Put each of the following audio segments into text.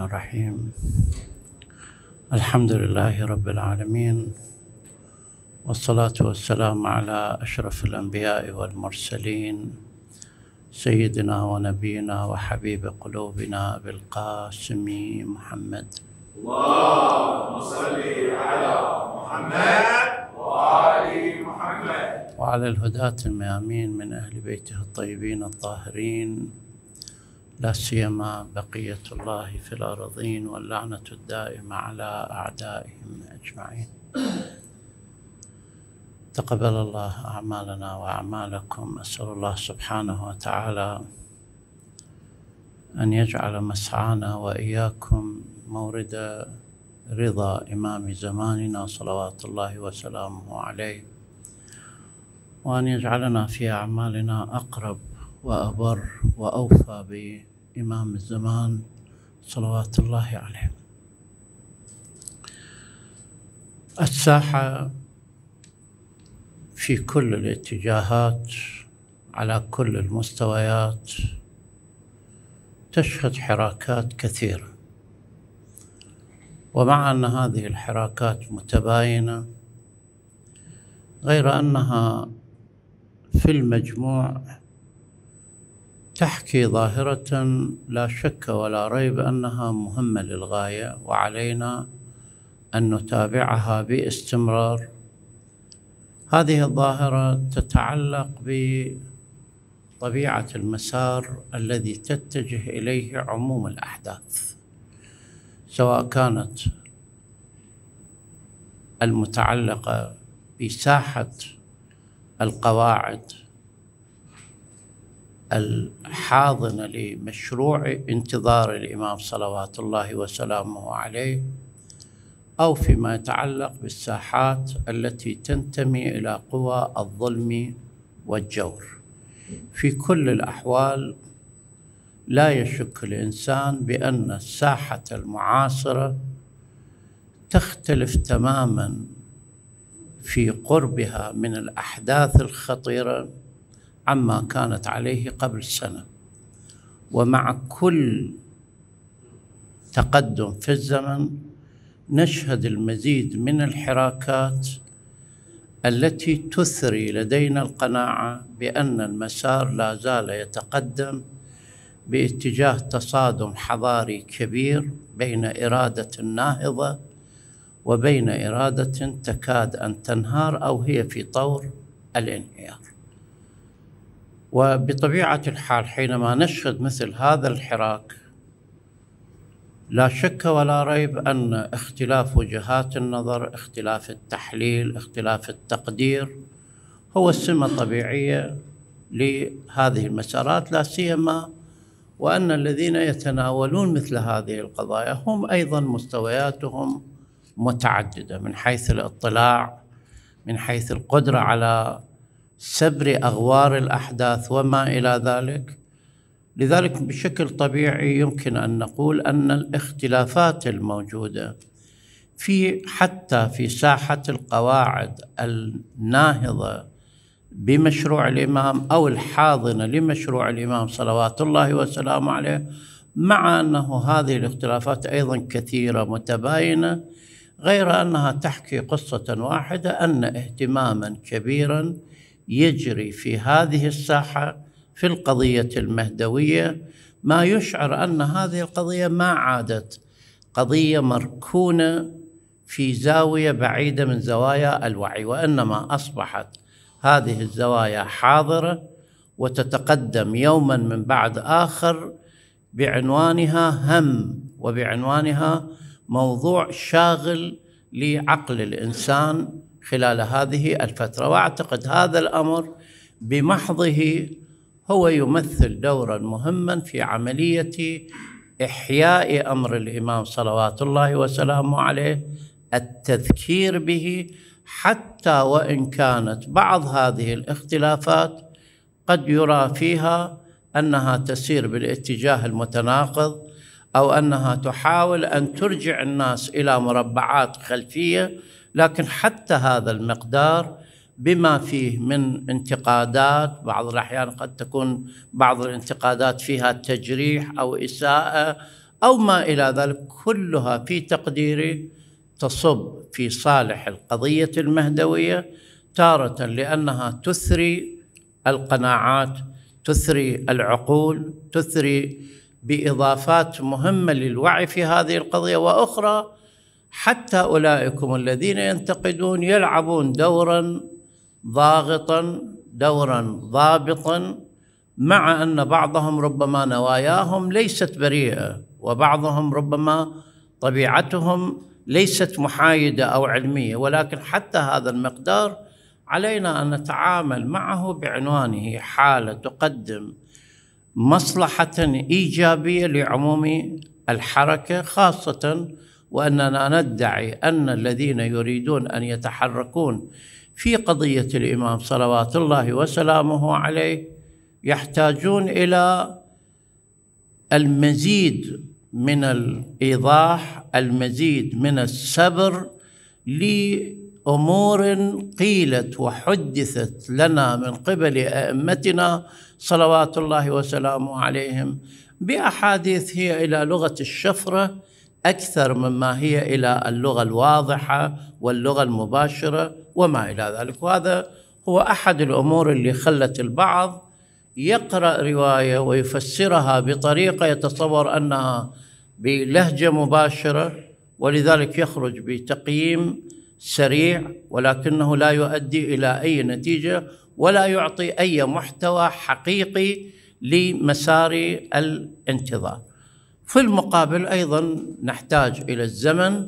الرحمن الرحيم الحمد لله رب العالمين والصلاة والسلام على أشرف الأنبياء والمرسلين سيدنا ونبينا وحبيب قلوبنا أبي القاسم محمد اللهم صل على محمد وعلى محمد وعلى الهداة الميامين من أهل بيته الطيبين الطاهرين لا سيما بقية الله في الأرضين واللعنة الدائمة على أعدائهم أجمعين تقبل الله أعمالنا وأعمالكم أسأل الله سبحانه وتعالى أن يجعل مسعانا وإياكم مورد رضا إمام زماننا صلوات الله وسلامه عليه وأن يجعلنا في أعمالنا أقرب وأبر وأوفى إمام الزمان صلوات الله عليه الساحة في كل الاتجاهات على كل المستويات تشهد حراكات كثيرة ومع أن هذه الحراكات متباينة غير أنها في المجموع تحكي ظاهرة لا شك ولا ريب أنها مهمة للغاية وعلينا أن نتابعها باستمرار هذه الظاهرة تتعلق بطبيعة المسار الذي تتجه إليه عموم الأحداث سواء كانت المتعلقة بساحة القواعد الحاضنة لمشروع انتظار الإمام صلوات الله وسلامه عليه أو فيما يتعلق بالساحات التي تنتمي إلى قوى الظلم والجور في كل الأحوال لا يشك الإنسان بأن الساحة المعاصرة تختلف تماما في قربها من الأحداث الخطيرة عما كانت عليه قبل سنة ومع كل تقدم في الزمن نشهد المزيد من الحراكات التي تثري لدينا القناعة بأن المسار لا زال يتقدم باتجاه تصادم حضاري كبير بين إرادة ناهضه وبين إرادة تكاد أن تنهار أو هي في طور الانهيار وبطبيعة الحال حينما نشهد مثل هذا الحراك لا شك ولا ريب أن اختلاف وجهات النظر اختلاف التحليل اختلاف التقدير هو السمة الطبيعية لهذه المسارات لا سيما وأن الذين يتناولون مثل هذه القضايا هم أيضا مستوياتهم متعددة من حيث الاطلاع من حيث القدرة على سبر أغوار الأحداث وما إلى ذلك لذلك بشكل طبيعي يمكن أن نقول أن الاختلافات الموجودة في حتى في ساحة القواعد الناهضة بمشروع الإمام أو الحاضنة لمشروع الإمام صلوات الله وسلامه عليه مع أنه هذه الاختلافات أيضا كثيرة متباينة غير أنها تحكي قصة واحدة أن اهتماما كبيرا يجري في هذه الساحه في القضيه المهدويه ما يشعر ان هذه القضيه ما عادت قضيه مركونه في زاويه بعيده من زوايا الوعي وانما اصبحت هذه الزوايا حاضره وتتقدم يوما من بعد اخر بعنوانها هم وبعنوانها موضوع شاغل لعقل الانسان خلال هذه الفترة وأعتقد هذا الأمر بمحضه هو يمثل دورا مهما في عملية إحياء أمر الإمام صلوات الله وسلامه عليه التذكير به حتى وإن كانت بعض هذه الاختلافات قد يرى فيها أنها تسير بالاتجاه المتناقض أو أنها تحاول أن ترجع الناس إلى مربعات خلفية لكن حتى هذا المقدار بما فيه من انتقادات بعض الأحيان قد تكون بعض الانتقادات فيها تجريح أو إساءة أو ما إلى ذلك كلها في تقديري تصب في صالح القضية المهدوية تارة لأنها تثري القناعات تثري العقول تثري بإضافات مهمة للوعي في هذه القضية وأخرى حتى أولئكم الذين ينتقدون يلعبون دورا ضاغطا دورا ضابطا مع أن بعضهم ربما نواياهم ليست بريئة وبعضهم ربما طبيعتهم ليست محايدة أو علمية ولكن حتى هذا المقدار علينا أن نتعامل معه بعنوانه حالة تقدم مصلحة إيجابية لعموم الحركة خاصة وأننا ندعي أن الذين يريدون أن يتحركون في قضية الإمام صلوات الله وسلامه عليه يحتاجون إلى المزيد من الإيضاح المزيد من السبر لأمور قيلت وحدثت لنا من قبل أئمتنا صلوات الله وسلامه عليهم بأحاديث هي إلى لغة الشفرة اكثر مما هي الى اللغه الواضحه واللغه المباشره وما الى ذلك وهذا هو احد الامور اللي خلت البعض يقرا روايه ويفسرها بطريقه يتصور انها بلهجه مباشره ولذلك يخرج بتقييم سريع ولكنه لا يؤدي الى اي نتيجه ولا يعطي اي محتوى حقيقي لمسار الانتظار في المقابل أيضا نحتاج إلى الزمن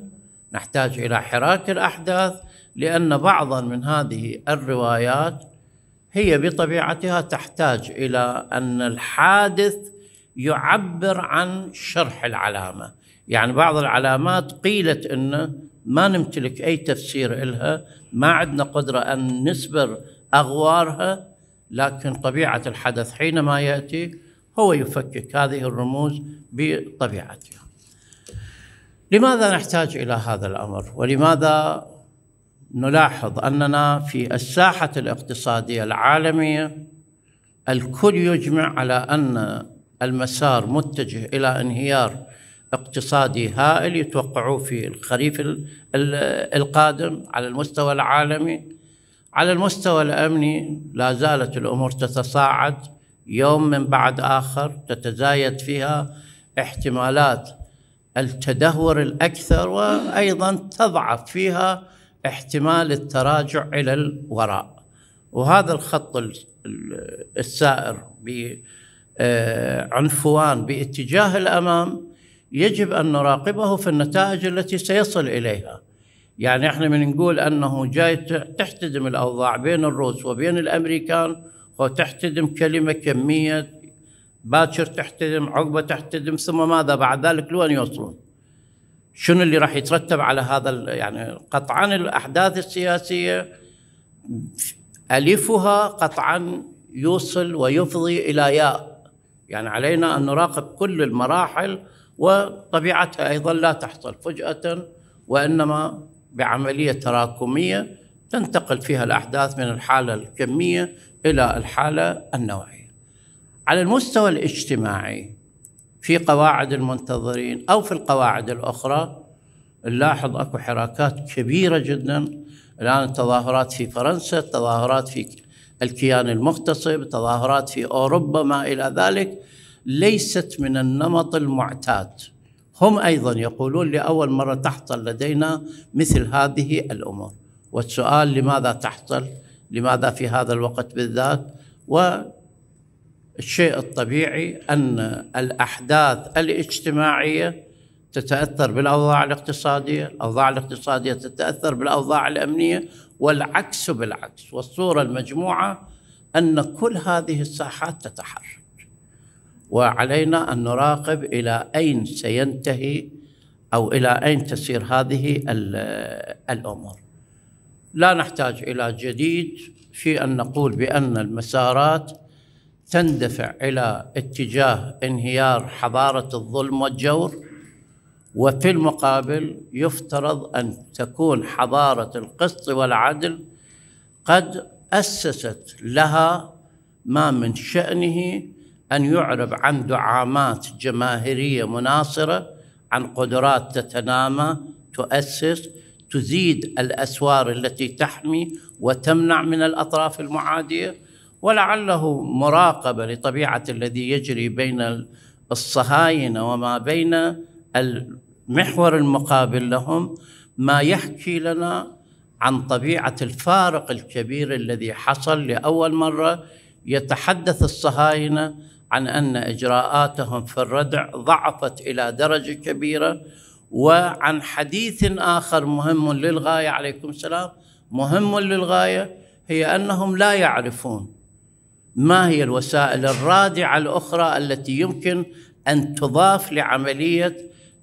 نحتاج إلى حراك الأحداث لأن بعضا من هذه الروايات هي بطبيعتها تحتاج إلى أن الحادث يعبر عن شرح العلامة يعني بعض العلامات قيلت أنه ما نمتلك أي تفسير إلها ما عندنا قدرة أن نسبر أغوارها لكن طبيعة الحدث حينما يأتي هو يفكك هذه الرموز بطبيعتها لماذا نحتاج إلى هذا الأمر ولماذا نلاحظ أننا في الساحة الاقتصادية العالمية الكل يجمع على أن المسار متجه إلى انهيار اقتصادي هائل يتوقعوه في الخريف القادم على المستوى العالمي على المستوى الامني لا زالت الامور تتصاعد يوم من بعد آخر تتزايد فيها احتمالات التدهور الأكثر وأيضا تضعف فيها احتمال التراجع إلى الوراء وهذا الخط السائر بعنفوان آه، باتجاه الأمام يجب أن نراقبه في النتائج التي سيصل إليها يعني احنا من نقول انه جاي تحتدم الاوضاع بين الروس وبين الامريكان وتحتدم كلمة كمية باكر تحتدم عقبة تحتدم ثم ماذا بعد ذلك لوين يوصلون شنو اللي راح يترتب على هذا يعني قطعا الأحداث السياسية ألفها قطعا يوصل ويفضي إلى ياء يعني علينا أن نراقب كل المراحل وطبيعتها أيضا لا تحصل فجأة وإنما بعملية تراكمية تنتقل فيها الأحداث من الحالة الكمية إلى الحالة النوعية على المستوى الاجتماعي في قواعد المنتظرين أو في القواعد الأخرى نلاحظ أكو حراكات كبيرة جدا الآن التظاهرات في فرنسا التظاهرات في الكيان المغتصب التظاهرات في أوروبا ما إلى ذلك ليست من النمط المعتاد هم أيضا يقولون لأول مرة تحصل لدينا مثل هذه الأمور والسؤال لماذا تحصل لماذا في هذا الوقت بالذات والشيء الطبيعي أن الأحداث الاجتماعية تتأثر بالأوضاع الاقتصادية الأوضاع الاقتصادية تتأثر بالأوضاع الأمنية والعكس بالعكس والصورة المجموعة أن كل هذه الساحات تتحرك وعلينا أن نراقب إلى أين سينتهي أو إلى أين تسير هذه الأمور لا نحتاج إلى جديد في أن نقول بأن المسارات تندفع إلى اتجاه انهيار حضارة الظلم والجور وفي المقابل يفترض أن تكون حضارة القسط والعدل قد أسست لها ما من شأنه أن يعرب عن دعامات جماهيرية مناصرة عن قدرات تتنامى تؤسس تزيد الاسوار التي تحمي وتمنع من الاطراف المعاديه ولعله مراقبه لطبيعه الذي يجري بين الصهاينه وما بين المحور المقابل لهم ما يحكي لنا عن طبيعه الفارق الكبير الذي حصل لاول مره يتحدث الصهاينه عن ان اجراءاتهم في الردع ضعفت الى درجه كبيره وعن حديث آخر مهم للغاية عليكم السلام مهم للغاية هي أنهم لا يعرفون ما هي الوسائل الرادعة الأخرى التي يمكن أن تضاف لعملية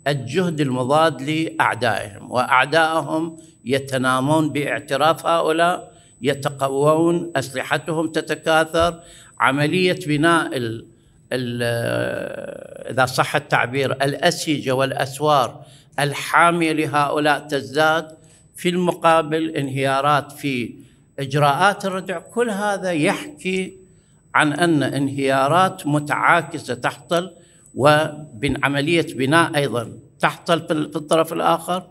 الجهد المضاد لأعدائهم وأعدائهم يتنامون باعتراف هؤلاء يتقوون أسلحتهم تتكاثر عملية بناء آه، إذا صح التعبير الأسيجة والأسوار الحاميه لهؤلاء تزداد في المقابل انهيارات في اجراءات الردع كل هذا يحكي عن ان انهيارات متعاكسه تحصل وبعمليه بناء ايضا تحصل في الطرف الاخر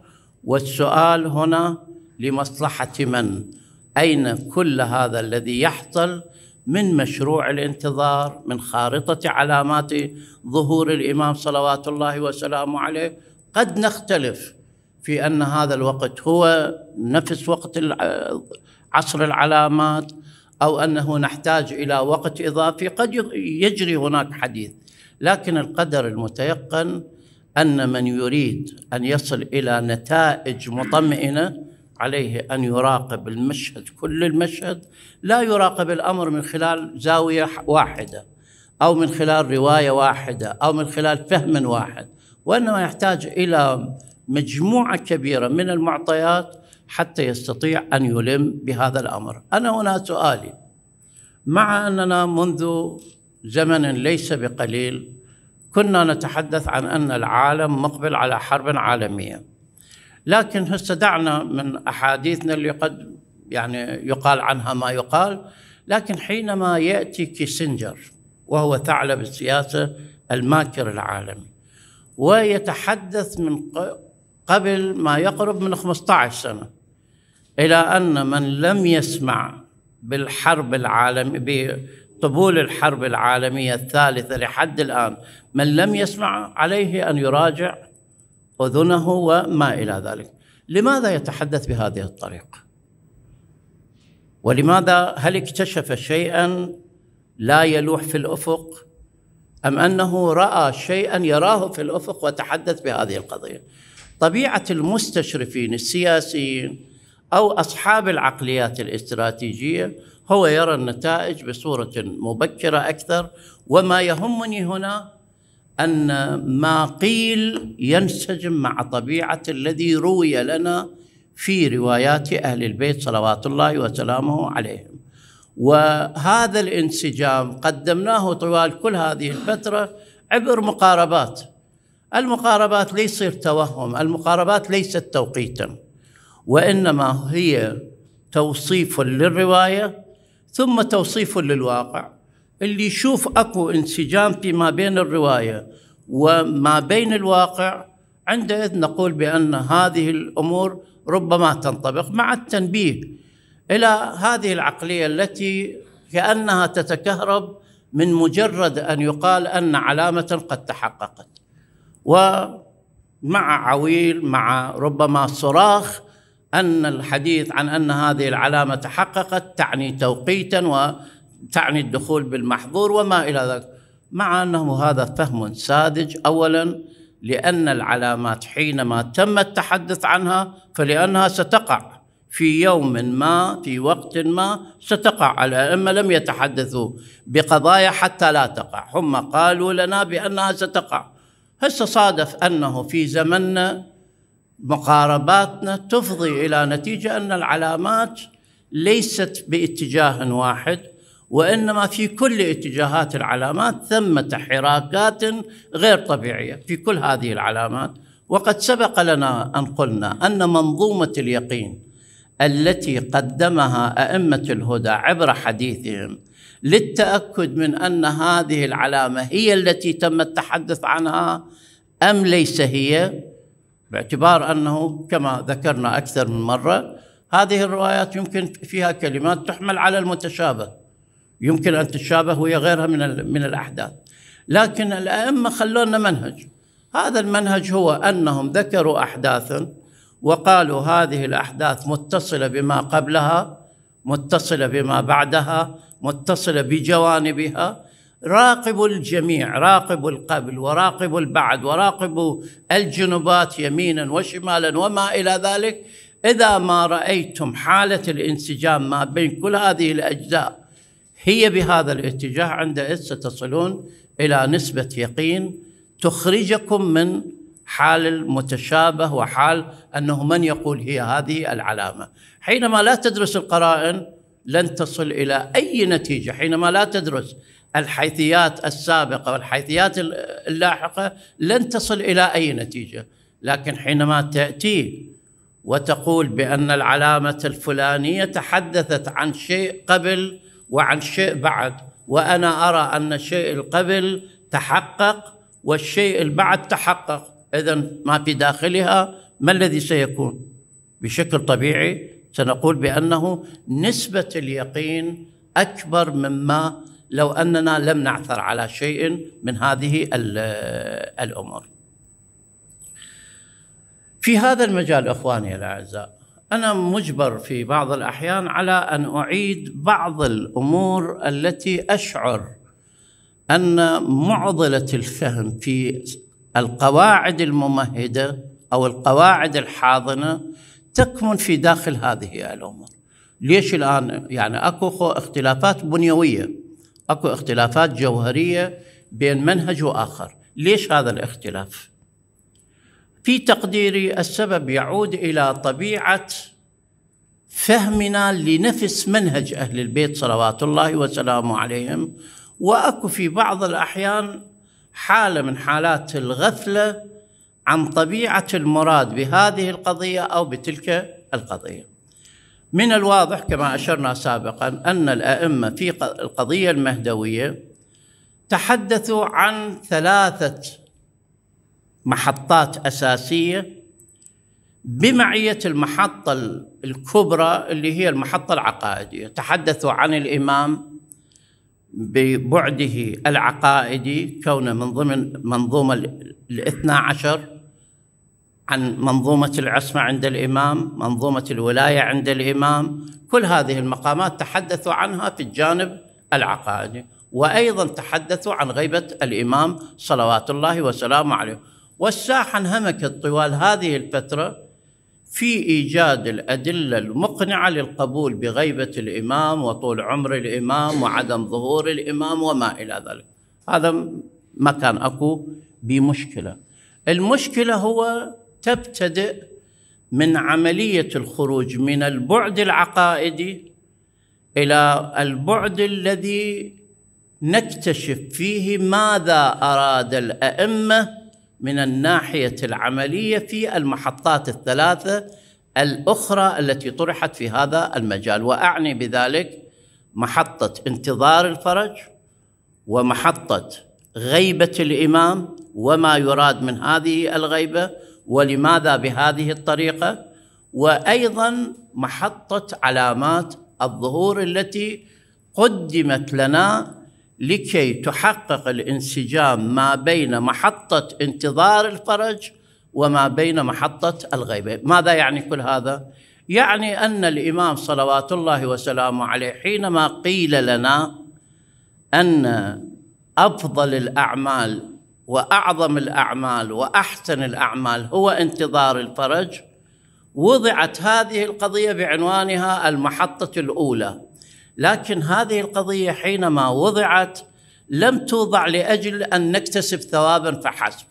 والسؤال هنا لمصلحه من؟ اين كل هذا الذي يحصل من مشروع الانتظار من خارطه علامات ظهور الامام صلوات الله وسلامه عليه قد نختلف في ان هذا الوقت هو نفس وقت عصر العلامات او انه نحتاج الى وقت اضافي قد يجري هناك حديث لكن القدر المتيقن ان من يريد ان يصل الى نتائج مطمئنه عليه ان يراقب المشهد كل المشهد لا يراقب الامر من خلال زاويه واحده او من خلال روايه واحده او من خلال فهم واحد وإنما يحتاج إلى مجموعة كبيرة من المعطيات حتى يستطيع أن يلم بهذا الأمر أنا هنا سؤالي مع أننا منذ زمن ليس بقليل كنا نتحدث عن أن العالم مقبل على حرب عالمية لكن استدعنا من أحاديثنا اللي قد يعني يقال عنها ما يقال لكن حينما يأتي كيسنجر وهو ثعلب السياسة الماكر العالمي ويتحدث من قبل ما يقرب من 15 سنة إلى أن من لم يسمع بالحرب العالمية بطبول الحرب العالمية الثالثة لحد الآن من لم يسمع عليه أن يراجع أذنه وما إلى ذلك لماذا يتحدث بهذه الطريقة؟ ولماذا هل اكتشف شيئا لا يلوح في الأفق أم أنه رأى شيئا يراه في الأفق وتحدث بهذه القضية طبيعة المستشرفين السياسيين أو أصحاب العقليات الاستراتيجية هو يرى النتائج بصورة مبكرة أكثر وما يهمني هنا أن ما قيل ينسجم مع طبيعة الذي روي لنا في روايات أهل البيت صلوات الله وسلامه عليهم وهذا الانسجام قدمناه طوال كل هذه الفترة عبر مقاربات المقاربات ليس توهم المقاربات ليست توقيتا وإنما هي توصيف للرواية ثم توصيف للواقع اللي يشوف أكو انسجام فيما بين الرواية وما بين الواقع عندئذ نقول بأن هذه الأمور ربما تنطبق مع التنبيه الى هذه العقليه التي كانها تتكهرب من مجرد ان يقال ان علامه قد تحققت ومع عويل مع ربما صراخ ان الحديث عن ان هذه العلامه تحققت تعني توقيتا وتعني الدخول بالمحظور وما الى ذلك مع انه هذا فهم ساذج اولا لان العلامات حينما تم التحدث عنها فلانها ستقع في يوم ما في وقت ما ستقع على أما لم يتحدثوا بقضايا حتى لا تقع هم قالوا لنا بأنها ستقع هسه صادف أنه في زمننا مقارباتنا تفضي إلى نتيجة أن العلامات ليست باتجاه واحد وإنما في كل اتجاهات العلامات ثمة حراكات غير طبيعية في كل هذه العلامات وقد سبق لنا أن قلنا أن منظومة اليقين التي قدمها ائمه الهدى عبر حديثهم للتاكد من ان هذه العلامه هي التي تم التحدث عنها ام ليس هي باعتبار انه كما ذكرنا اكثر من مره هذه الروايات يمكن فيها كلمات تحمل على المتشابه يمكن ان تتشابه ويا غيرها من من الاحداث لكن الائمه خلونا منهج هذا المنهج هو انهم ذكروا احداثا وقالوا هذه الأحداث متصلة بما قبلها متصلة بما بعدها متصلة بجوانبها راقبوا الجميع راقبوا القبل وراقبوا البعد وراقبوا الجنوبات يمينا وشمالا وما إلى ذلك إذا ما رأيتم حالة الانسجام ما بين كل هذه الأجزاء هي بهذا الاتجاه عندئذ ستصلون إلى نسبة يقين تخرجكم من حال المتشابه وحال أنه من يقول هي هذه العلامة حينما لا تدرس القرائن لن تصل إلى أي نتيجة حينما لا تدرس الحيثيات السابقة والحيثيات اللاحقة لن تصل إلى أي نتيجة لكن حينما تأتي وتقول بأن العلامة الفلانية تحدثت عن شيء قبل وعن شيء بعد وأنا أرى أن الشيء القبل تحقق والشيء البعد تحقق إذا ما في داخلها ما الذي سيكون؟ بشكل طبيعي سنقول بأنه نسبة اليقين أكبر مما لو أننا لم نعثر على شيء من هذه الأمور في هذا المجال إخواني الأعزاء أنا مجبر في بعض الأحيان على أن أعيد بعض الأمور التي أشعر أن معضلة الفهم في القواعد الممهده او القواعد الحاضنه تكمن في داخل هذه الامور. ليش الان يعني اكو اختلافات بنيويه اكو اختلافات جوهريه بين منهج واخر، ليش هذا الاختلاف؟ في تقديري السبب يعود الى طبيعه فهمنا لنفس منهج اهل البيت صلوات الله وسلامه عليهم واكو في بعض الاحيان حاله من حالات الغفله عن طبيعه المراد بهذه القضيه او بتلك القضيه. من الواضح كما اشرنا سابقا ان الائمه في القضيه المهدويه تحدثوا عن ثلاثه محطات اساسيه بمعيه المحطه الكبرى اللي هي المحطه العقائديه، تحدثوا عن الامام ببعده العقائدي كونه من ضمن منظومة الاثنى عشر عن منظومة العصمة عند الإمام منظومة الولاية عند الإمام كل هذه المقامات تحدثوا عنها في الجانب العقائدي وأيضا تحدثوا عن غيبة الإمام صلوات الله وسلامه عليه والساحة انهمكت طوال هذه الفترة في ايجاد الادله المقنعه للقبول بغيبه الامام وطول عمر الامام وعدم ظهور الامام وما الى ذلك هذا ما كان اكو بمشكله المشكله هو تبتدئ من عمليه الخروج من البعد العقائدي الى البعد الذي نكتشف فيه ماذا اراد الائمه من الناحيه العمليه في المحطات الثلاثه الاخرى التي طرحت في هذا المجال واعني بذلك محطه انتظار الفرج ومحطه غيبه الامام وما يراد من هذه الغيبه ولماذا بهذه الطريقه وايضا محطه علامات الظهور التي قدمت لنا لكي تحقق الانسجام ما بين محطة انتظار الفرج وما بين محطة الغيبة ماذا يعني كل هذا؟ يعني أن الإمام صلوات الله وسلامه عليه حينما قيل لنا أن أفضل الأعمال وأعظم الأعمال وأحسن الأعمال هو انتظار الفرج وضعت هذه القضية بعنوانها المحطة الأولى لكن هذه القضية حينما وضعت لم توضع لأجل أن نكتسب ثوابا فحسب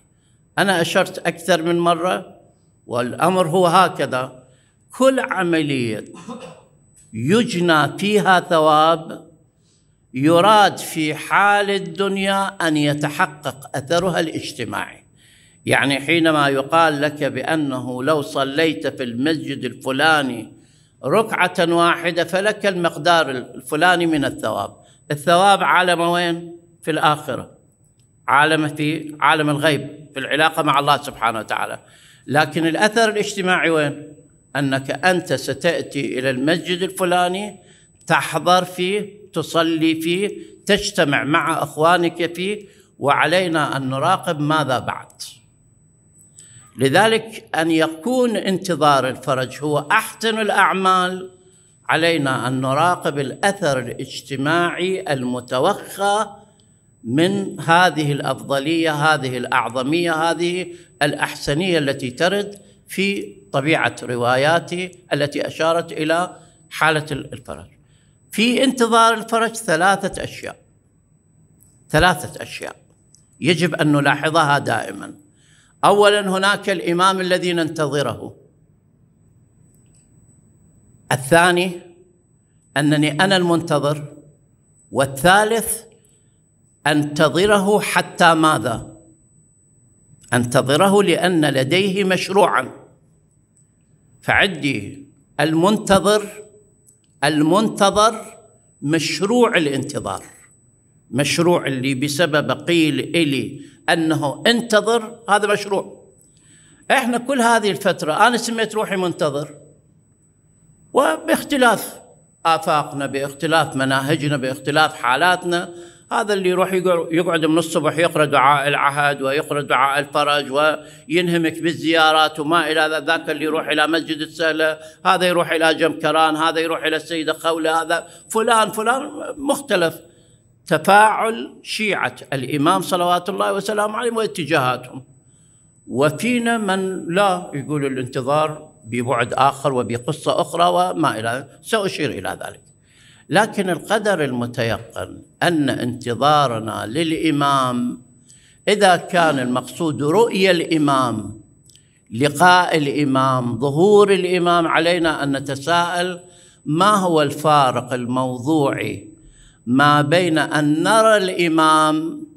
أنا أشرت أكثر من مرة والأمر هو هكذا كل عملية يجنى فيها ثواب يراد في حال الدنيا أن يتحقق أثرها الاجتماعي يعني حينما يقال لك بأنه لو صليت في المسجد الفلاني ركعة واحدة فلك المقدار الفلاني من الثواب الثواب عالم وين؟ في الآخرة عالم في عالم الغيب في العلاقة مع الله سبحانه وتعالى لكن الأثر الاجتماعي وين؟ أنك أنت ستأتي إلى المسجد الفلاني تحضر فيه تصلي فيه تجتمع مع أخوانك فيه وعلينا أن نراقب ماذا بعد لذلك ان يكون انتظار الفرج هو احسن الاعمال علينا ان نراقب الاثر الاجتماعي المتوخى من هذه الافضليه هذه الاعظميه هذه الاحسنيه التي ترد في طبيعه رواياته التي اشارت الى حاله الفرج. في انتظار الفرج ثلاثه اشياء. ثلاثه اشياء يجب ان نلاحظها دائما. اولا هناك الامام الذي ننتظره الثاني انني انا المنتظر والثالث انتظره حتى ماذا انتظره لان لديه مشروعا فعدي المنتظر المنتظر مشروع الانتظار مشروع اللي بسبب قيل الي انه انتظر هذا مشروع احنا كل هذه الفتره انا سميت روحي منتظر وباختلاف افاقنا باختلاف مناهجنا باختلاف حالاتنا هذا اللي يروح يقعد من الصبح يقرا دعاء العهد ويقرا دعاء الفرج وينهمك بالزيارات وما الى ذاك اللي يروح الى مسجد السهله هذا يروح الى جمكران هذا يروح الى السيده خوله هذا فلان فلان مختلف تفاعل شيعة الإمام صلوات الله وسلامه عليه واتجاهاتهم وفينا من لا يقول الانتظار ببعد آخر وبقصة أخرى وما إلى سأشير إلى ذلك لكن القدر المتيقن أن انتظارنا للإمام إذا كان المقصود رؤية الإمام لقاء الإمام ظهور الإمام علينا أن نتساءل ما هو الفارق الموضوعي ما بين ان نرى الامام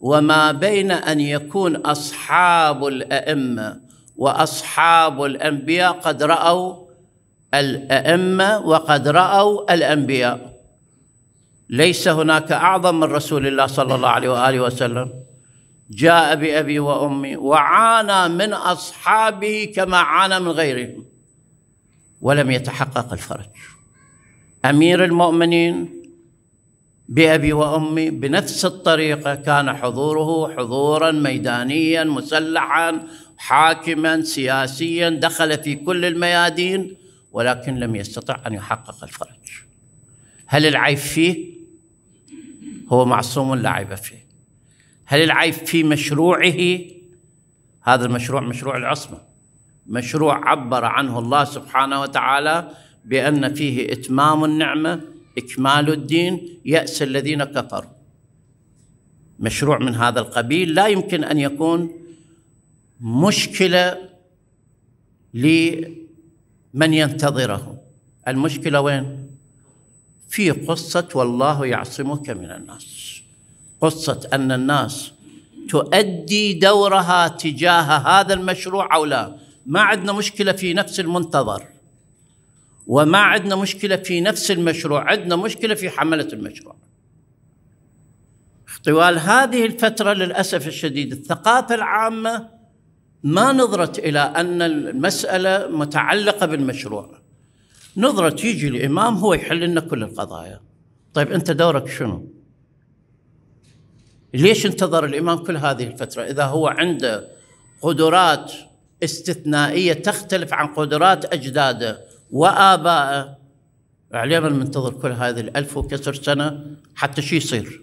وما بين ان يكون اصحاب الائمه واصحاب الانبياء قد راوا الائمه وقد راوا الانبياء ليس هناك اعظم من رسول الله صلى الله عليه واله وسلم جاء بابي وامي وعانى من اصحابه كما عانى من غيرهم ولم يتحقق الفرج امير المؤمنين بأبي وأمي بنفس الطريقة كان حضوره حضورا ميدانيا مسلحا حاكما سياسيا دخل في كل الميادين ولكن لم يستطع أن يحقق الفرج هل العيب فيه؟ هو معصوم لا عيب فيه هل العيب في مشروعه؟ هذا المشروع مشروع العصمة مشروع عبر عنه الله سبحانه وتعالى بأن فيه إتمام النعمة إكمال الدين يأس الذين كفروا مشروع من هذا القبيل لا يمكن أن يكون مشكلة لمن ينتظره المشكلة وين؟ في قصة والله يعصمك من الناس قصة أن الناس تؤدي دورها تجاه هذا المشروع أو لا ما عندنا مشكلة في نفس المنتظر وما عندنا مشكله في نفس المشروع عندنا مشكله في حمله المشروع طوال هذه الفترة للأسف الشديد الثقافة العامة ما نظرت إلى أن المسألة متعلقة بالمشروع نظرة يجي الإمام هو يحل لنا كل القضايا طيب أنت دورك شنو؟ ليش انتظر الإمام كل هذه الفترة إذا هو عنده قدرات استثنائية تختلف عن قدرات أجداده وآبائه علينا ننتظر كل هذه الألف وكسر سنة حتى شي يصير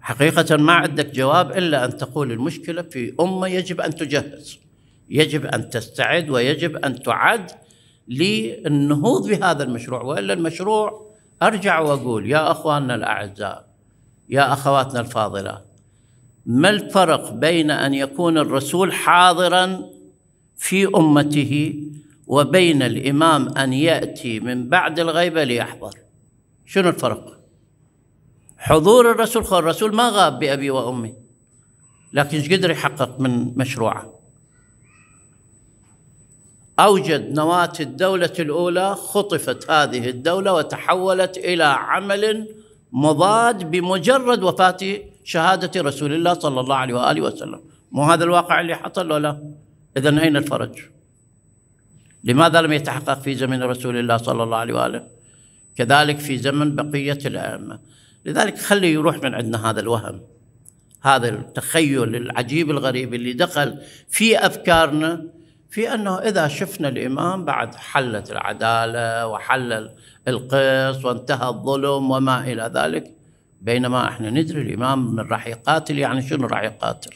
حقيقة ما عندك جواب إلا أن تقول المشكلة في أمة يجب أن تجهز يجب أن تستعد ويجب أن تعد للنهوض بهذا المشروع وإلا المشروع أرجع وأقول يا أخواننا الأعزاء يا أخواتنا الفاضلات ما الفرق بين أن يكون الرسول حاضرا في أمته وبين الإمام أن يأتي من بعد الغيبة ليحضر شنو الفرق؟ حضور الرسول الرسول ما غاب بأبي وأمي لكن ايش قدر يحقق من مشروعه أوجد نواة الدولة الأولى خطفت هذه الدولة وتحولت إلى عمل مضاد بمجرد وفاة شهادة رسول الله صلى الله عليه وآله وسلم مو هذا الواقع اللي حصل ولا إذا أين الفرج؟ لماذا لم يتحقق في زمن رسول الله صلى الله عليه وآله؟ كذلك في زمن بقية الأئمة لذلك خلي يروح من عندنا هذا الوهم هذا التخيل العجيب الغريب اللي دخل في أفكارنا في أنه إذا شفنا الإمام بعد حلت العدالة وحل القس وانتهى الظلم وما إلى ذلك بينما احنا ندري الإمام من راح يقاتل يعني شنو راح يقاتل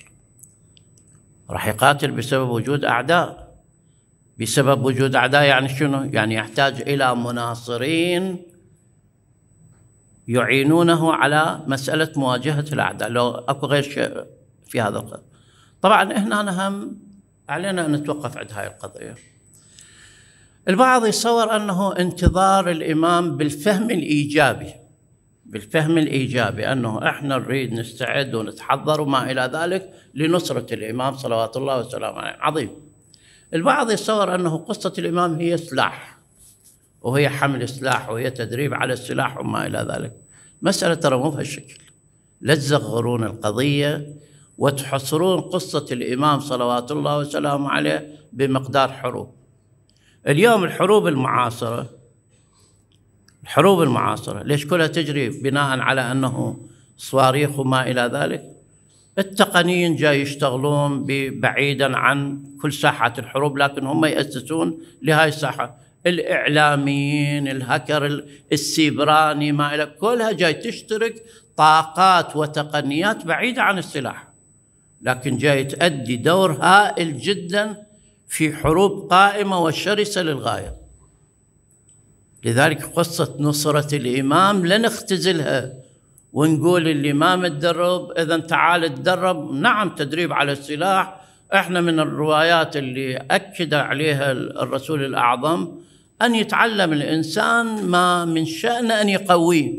راح يقاتل بسبب وجود أعداء بسبب وجود أعداء يعني شنو؟ يعني يحتاج إلى مناصرين يعينونه على مسألة مواجهة الأعداء لو أكو غير شيء في هذا القدر طبعا هنا هم علينا أن نتوقف عند هاي القضية البعض يصور أنه انتظار الإمام بالفهم الإيجابي بالفهم الايجابي انه احنا نريد نستعد ونتحضر وما الى ذلك لنصره الامام صلوات الله وسلامه عليه عظيم. البعض يتصور انه قصه الامام هي سلاح وهي حمل سلاح وهي تدريب على السلاح وما الى ذلك. مساله ترى مو بهالشكل. لا تزغرون القضيه وتحصرون قصه الامام صلوات الله وسلامه عليه بمقدار حروب. اليوم الحروب المعاصره الحروب المعاصرة ليش كلها تجري بناء على أنه صواريخ وما إلى ذلك التقنيين جاي يشتغلون بعيدا عن كل ساحة الحروب لكن هم يأسسون لهاي الساحة الإعلاميين الهكر السيبراني ما إلى كلها جاي تشترك طاقات وتقنيات بعيدة عن السلاح لكن جاي تؤدي دور هائل جدا في حروب قائمة وشرسة للغاية لذلك قصة نصرة الإمام لا نختزلها ونقول الإمام تدرب إذا تعال تدرب نعم تدريب على السلاح إحنا من الروايات اللي أكد عليها الرسول الأعظم أن يتعلم الإنسان ما من شأنه أن يقويه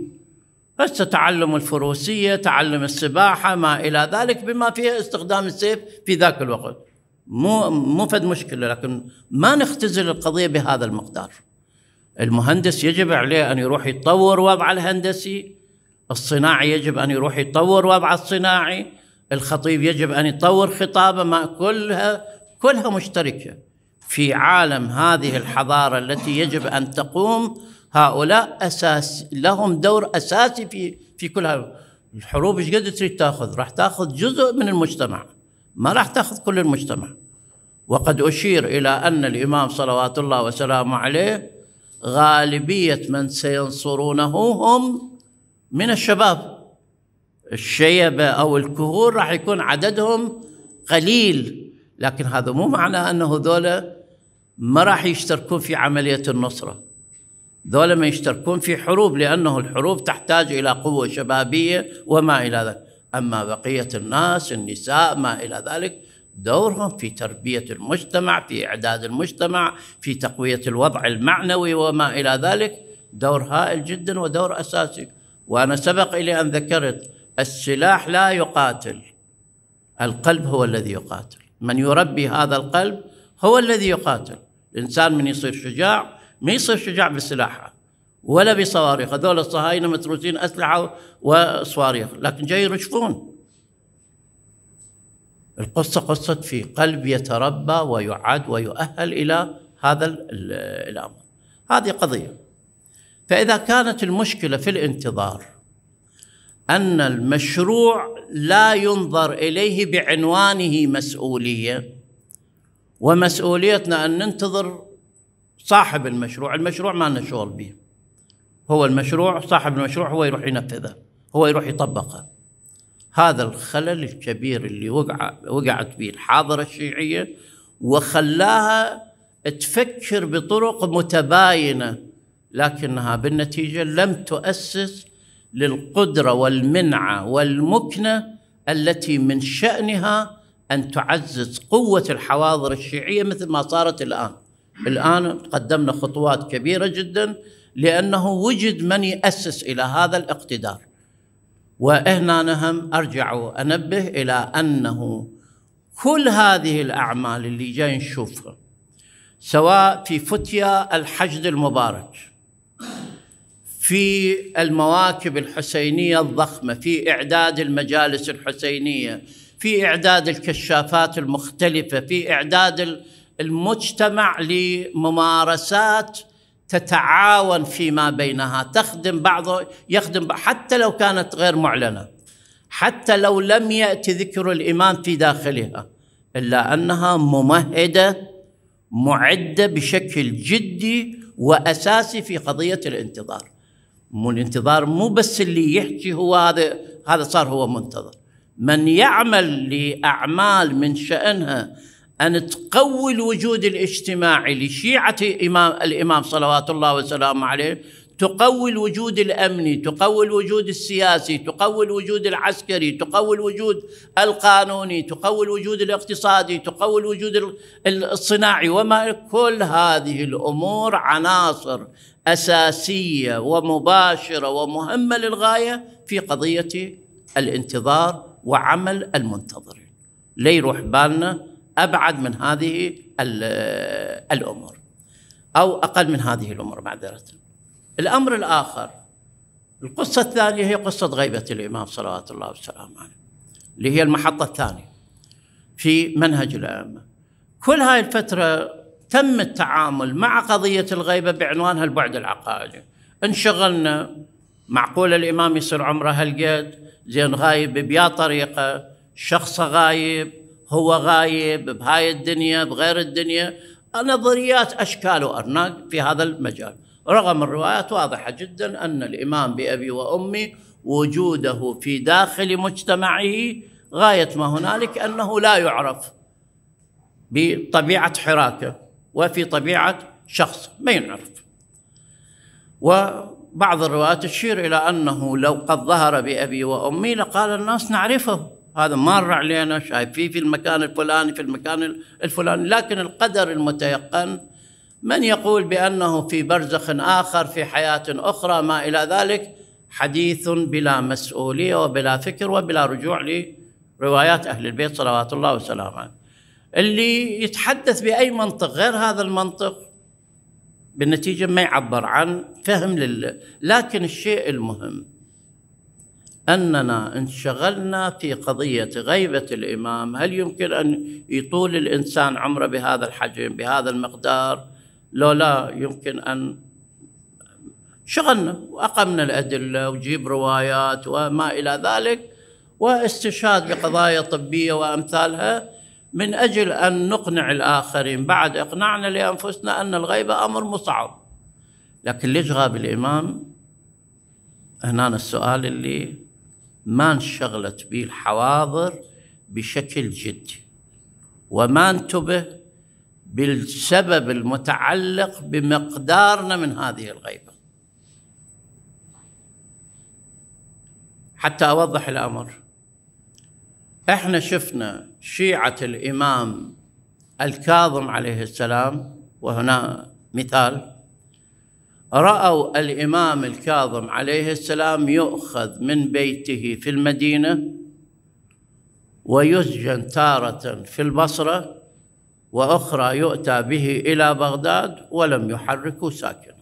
بس تعلم الفروسية تعلم السباحة ما إلى ذلك بما فيها استخدام السيف في ذاك الوقت مو مو فد مشكلة لكن ما نختزل القضية بهذا المقدار المهندس يجب عليه أن يروح يتطور وضعه الهندسي الصناعي يجب أن يروح يتطور وضعه الصناعي الخطيب يجب أن يطور خطابه ما كلها كلها مشتركة في عالم هذه الحضارة التي يجب أن تقوم هؤلاء أساس لهم دور أساسي في في كل هذا الحروب ايش قد تريد تاخذ؟ راح تاخذ جزء من المجتمع ما راح تاخذ كل المجتمع وقد أشير إلى أن الإمام صلوات الله وسلامه عليه غالبيه من سينصرونه هم من الشباب الشيبه او الكهور راح يكون عددهم قليل لكن هذا مو معنى انه ذولا ما راح يشتركون في عمليه النصره ذولا ما يشتركون في حروب لانه الحروب تحتاج الى قوه شبابيه وما الى ذلك اما بقيه الناس النساء ما الى ذلك دورهم في تربية المجتمع في إعداد المجتمع في تقوية الوضع المعنوي وما إلى ذلك دور هائل جدا ودور أساسي وأنا سبق إلي أن ذكرت السلاح لا يقاتل القلب هو الذي يقاتل من يربي هذا القلب هو الذي يقاتل الإنسان من يصير شجاع ما يصير شجاع بسلاحه ولا بصواريخ هذول الصهاينة متروسين أسلحة وصواريخ لكن جاي يرشفون القصة قصة في قلب يتربى ويعد ويؤهل إلى هذا الأمر هذه قضية فإذا كانت المشكلة في الانتظار أن المشروع لا ينظر إليه بعنوانه مسؤولية ومسؤوليتنا أن ننتظر صاحب المشروع المشروع ما لنا شغل به هو المشروع صاحب المشروع هو يروح ينفذه هو يروح يطبقه هذا الخلل الكبير اللي وقع وقعت به الحاضرة الشيعية وخلاها تفكر بطرق متباينة لكنها بالنتيجة لم تؤسس للقدرة والمنعة والمكنة التي من شأنها أن تعزز قوة الحواضر الشيعية مثل ما صارت الآن الآن قدمنا خطوات كبيرة جدا لأنه وجد من يأسس إلى هذا الاقتدار وهنا نهم أرجع أنبه إلى أنه كل هذه الأعمال اللي جاي نشوفها سواء في فتيا الحشد المبارك في المواكب الحسينية الضخمة في إعداد المجالس الحسينية في إعداد الكشافات المختلفة في إعداد المجتمع لممارسات تتعاون فيما بينها تخدم بعض يخدم حتى لو كانت غير معلنة حتى لو لم يأتي ذكر الإمام في داخلها إلا أنها ممهدة معدة بشكل جدي وأساسي في قضية الانتظار مو الانتظار مو بس اللي يحكي هو هذا هذا صار هو منتظر من يعمل لأعمال من شأنها أن تقوي الوجود الاجتماعي لشيعة إمام الإمام صلوات الله وسلامه عليه تقوي الوجود الأمني تقوي الوجود السياسي تقوي الوجود العسكري تقوي الوجود القانوني تقوي الوجود الاقتصادي تقوي الوجود الصناعي وما كل هذه الأمور عناصر أساسية ومباشرة ومهمة للغاية في قضية الانتظار وعمل المنتظر لا يروح بالنا أبعد من هذه الأمور أو أقل من هذه الأمور معذرة الأمر الآخر القصة الثانية هي قصة غيبة الإمام صلوات الله والسلام عليه اللي هي المحطة الثانية في منهج الأئمة كل هاي الفترة تم التعامل مع قضية الغيبة بعنوانها البعد العقائدي انشغلنا معقول الإمام يصير عمره هالقد زين غايب بيا طريقة شخص غايب هو غايب بهاي الدنيا بغير الدنيا نظريات أشكال وأرناق في هذا المجال رغم الروايات واضحة جدا أن الإمام بأبي وأمي وجوده في داخل مجتمعه غاية ما هنالك أنه لا يعرف بطبيعة حراكه وفي طبيعة شخص ما ينعرف وبعض الروايات تشير إلى أنه لو قد ظهر بأبي وأمي لقال الناس نعرفه هذا مر علينا شايفيه في المكان الفلاني في المكان الفلاني لكن القدر المتيقن من يقول بأنه في برزخ آخر في حياة أخرى ما إلى ذلك حديث بلا مسؤولية وبلا فكر وبلا رجوع لروايات أهل البيت صلوات الله وسلامه اللي يتحدث بأي منطق غير هذا المنطق بالنتيجة ما يعبر عن فهم لله لكن الشيء المهم أننا انشغلنا في قضية غيبة الإمام هل يمكن أن يطول الإنسان عمره بهذا الحجم بهذا المقدار لو لا يمكن أن شغلنا وأقمنا الأدلة وجيب روايات وما إلى ذلك واستشهاد بقضايا طبية وأمثالها من أجل أن نقنع الآخرين بعد إقناعنا لأنفسنا أن الغيبة أمر مصعب لكن ليش غاب الإمام هنا السؤال اللي ما انشغلت به الحواضر بشكل جدي وما انتبه بالسبب المتعلق بمقدارنا من هذه الغيبة حتى أوضح الأمر احنا شفنا شيعة الإمام الكاظم عليه السلام وهنا مثال راوا الامام الكاظم عليه السلام يؤخذ من بيته في المدينه ويسجن تاره في البصره واخرى يؤتى به الى بغداد ولم يحركوا ساكنا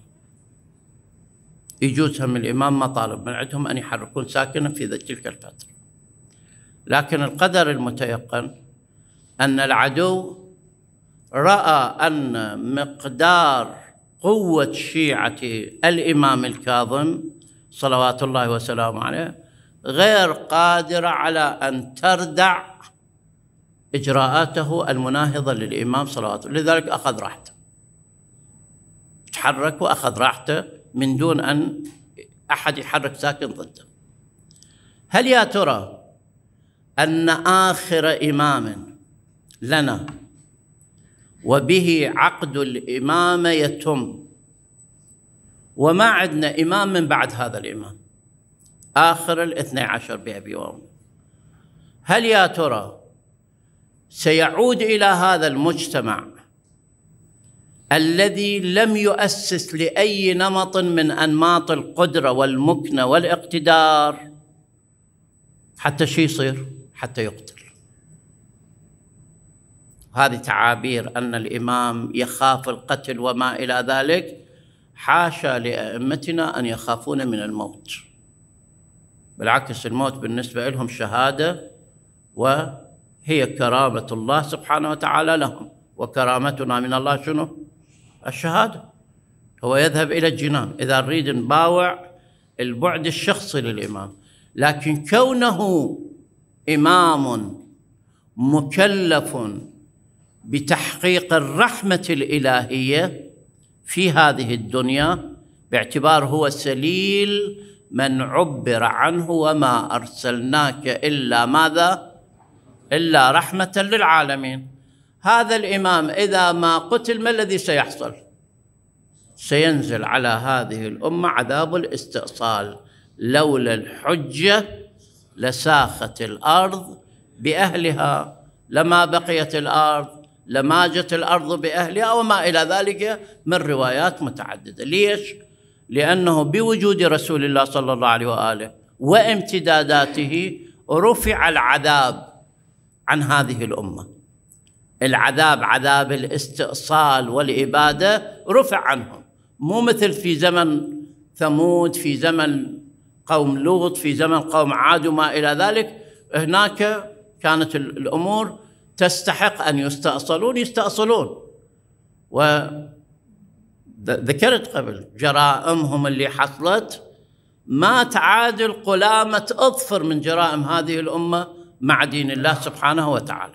يجوز هم الامام ما طالب من عندهم ان يحركون ساكنا في تلك الفتره لكن القدر المتيقن ان العدو راى ان مقدار قوة شيعة الإمام الكاظم صلوات الله وسلامه عليه غير قادرة على أن تردع إجراءاته المناهضة للإمام صلوات الله لذلك أخذ راحته تحرك وأخذ راحته من دون أن أحد يحرك ساكن ضده هل يا ترى أن آخر إمام لنا وبه عقد الإمامة يتم وما عندنا إمام من بعد هذا الإمام آخر الاثنى عشر بأبي وأمي هل يا ترى سيعود إلى هذا المجتمع الذي لم يؤسس لأي نمط من أنماط القدرة والمكنة والاقتدار حتى شي يصير حتى يقتل هذه تعابير أن الإمام يخاف القتل وما إلى ذلك حاشا لأئمتنا أن يخافون من الموت بالعكس الموت بالنسبة لهم شهادة وهي كرامة الله سبحانه وتعالى لهم وكرامتنا من الله شنو؟ الشهادة هو يذهب إلى الجنان إذا نريد نباوع البعد الشخصي للإمام لكن كونه إمام مكلف بتحقيق الرحمه الالهيه في هذه الدنيا باعتبار هو سليل من عبر عنه وما ارسلناك الا ماذا الا رحمه للعالمين هذا الامام اذا ما قتل ما الذي سيحصل سينزل على هذه الامه عذاب الاستئصال لولا الحجه لساخت الارض باهلها لما بقيت الارض لماجت الأرض بأهلها وما إلى ذلك من روايات متعددة ليش؟ لأنه بوجود رسول الله صلى الله عليه وآله وامتداداته رفع العذاب عن هذه الأمة العذاب عذاب الاستئصال والإبادة رفع عنهم مو مثل في زمن ثمود في زمن قوم لوط في زمن قوم عاد وما إلى ذلك هناك كانت الأمور تستحق أن يستأصلون يستأصلون وذكرت قبل جرائمهم اللي حصلت ما تعادل قلامة أظفر من جرائم هذه الأمة مع دين الله سبحانه وتعالى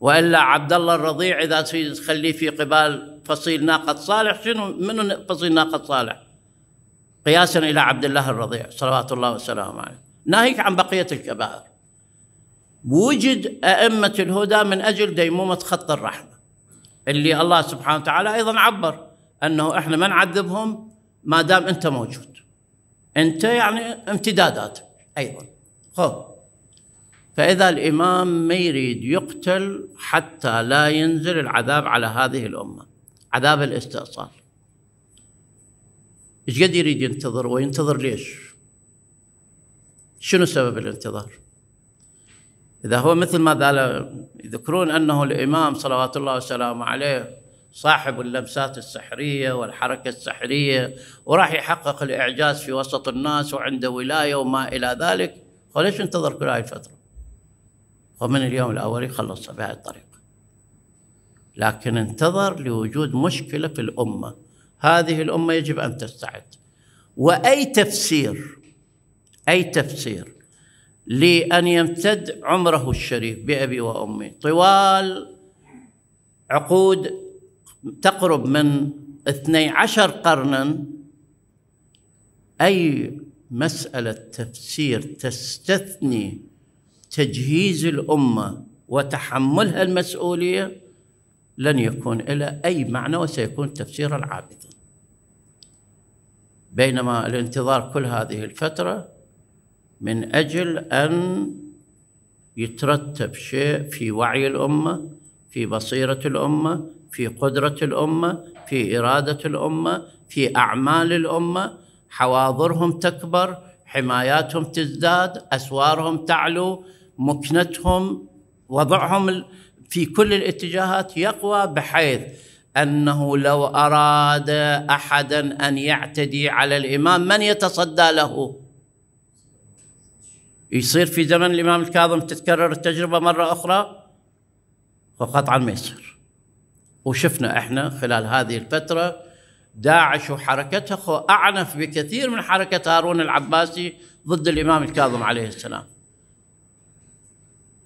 والا عبد الله الرضيع اذا تخليه في قبال فصيل ناقه صالح شنو من فصيل ناقه صالح؟ قياسا الى عبد الله الرضيع صلوات الله وسلامه عليه ناهيك عن بقيه الكبائر وجد أئمة الهدى من أجل ديمومة خط الرحمة اللي الله سبحانه وتعالى أيضا عبر أنه إحنا ما نعذبهم ما دام أنت موجود أنت يعني امتدادات أيضا خو فإذا الإمام ما يريد يقتل حتى لا ينزل العذاب على هذه الأمة عذاب الاستئصال ايش قد يريد ينتظر وينتظر ليش شنو سبب الانتظار إذا هو مثل ما يذكرون أنه الإمام صلوات الله وسلامه عليه صاحب اللمسات السحرية والحركة السحرية وراح يحقق الإعجاز في وسط الناس وعنده ولاية وما إلى ذلك وليش انتظر كل هاي الفترة ومن اليوم الأول يخلصها بهاي الطريقة لكن انتظر لوجود مشكلة في الأمة هذه الأمة يجب أن تستعد وأي تفسير أي تفسير لأن يمتد عمره الشريف بأبي وأمي طوال عقود تقرب من 12 قرنا أي مسألة تفسير تستثني تجهيز الأمة وتحملها المسؤولية لن يكون إلى أي معنى وسيكون تفسيرا عابثا بينما الانتظار كل هذه الفترة من أجل أن يترتب شيء في وعي الأمة في بصيرة الأمة في قدرة الأمة في إرادة الأمة في أعمال الأمة حواضرهم تكبر حماياتهم تزداد أسوارهم تعلو مكنتهم وضعهم في كل الاتجاهات يقوى بحيث انه لو اراد احدا ان يعتدي على الامام من يتصدى له يصير في زمن الإمام الكاظم تتكرر التجربة مرة أخرى فقطعا ما يصير وشفنا احنا خلال هذه الفترة داعش وحركتها أعنف بكثير من حركة هارون العباسي ضد الإمام الكاظم عليه السلام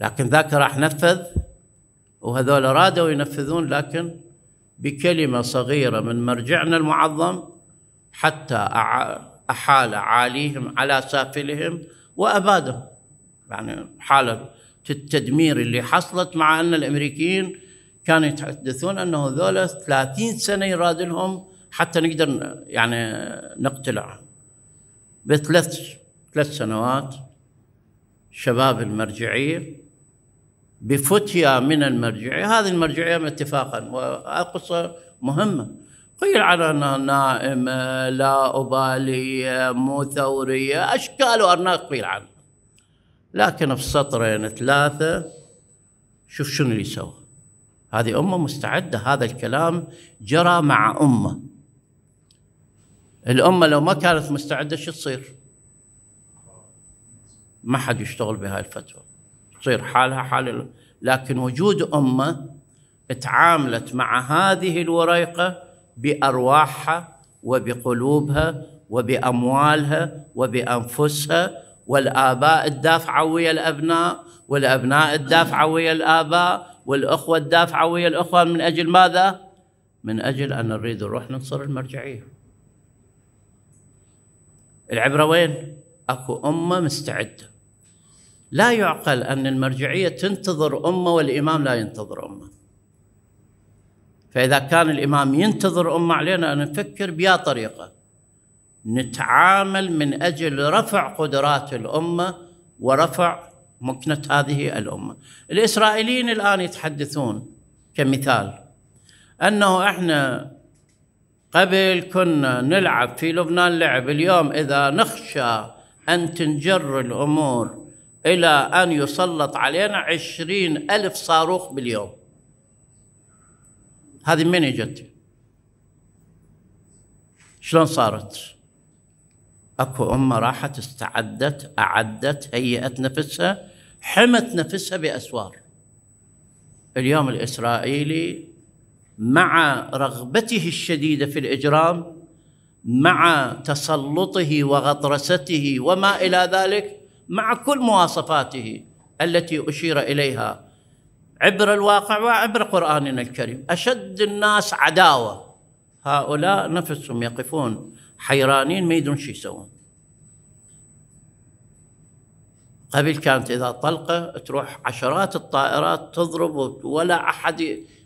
لكن ذاك راح نفذ وهذول رادوا ينفذون لكن بكلمة صغيرة من مرجعنا المعظم حتى أحال عاليهم على سافلهم وأباده يعني حالة التدمير اللي حصلت مع أن الأمريكيين كانوا يتحدثون أنه ذولا 30 سنة يراد لهم حتى نقدر يعني نقتلعهم بثلاث ثلاث سنوات شباب المرجعية بفتية من المرجعية هذه المرجعية اتفاقا وقصة مهمة قيل أنا نائمة لا أبالية مو ثورية أشكال وأرناق قيل عنها لكن في سطرين ثلاثة شوف شنو اللي سوى هذه أمة مستعدة هذا الكلام جرى مع أمة الأمة لو ما كانت مستعدة شو تصير ما حد يشتغل بهاي الفتوى تصير حالها حال لكن وجود أمة تعاملت مع هذه الوريقة بارواحها وبقلوبها وباموالها وبانفسها والاباء الدافعه ويا الابناء والابناء الدافعه ويا الاباء والاخوه الدافعه ويا الاخوه من اجل ماذا؟ من اجل ان نريد نروح ننصر المرجعيه. العبره وين؟ اكو امه مستعده. لا يعقل ان المرجعيه تنتظر امه والامام لا ينتظر امه. فإذا كان الإمام ينتظر أمة علينا أن نفكر بيا طريقة نتعامل من أجل رفع قدرات الأمة ورفع مكنة هذه الأمة الإسرائيليين الآن يتحدثون كمثال أنه إحنا قبل كنا نلعب في لبنان لعب اليوم إذا نخشى أن تنجر الأمور إلى أن يسلط علينا عشرين ألف صاروخ باليوم هذه منين اجت؟ شلون صارت؟ اكو امه راحت استعدت اعدت هيئت نفسها حمت نفسها باسوار اليوم الاسرائيلي مع رغبته الشديده في الاجرام مع تسلطه وغطرسته وما الى ذلك مع كل مواصفاته التي اشير اليها عبر الواقع وعبر قرآننا الكريم أشد الناس عداوة هؤلاء نفسهم يقفون حيرانين ما يدرون شو يسوون قبل كانت إذا طلقة تروح عشرات الطائرات تضرب ولا أحد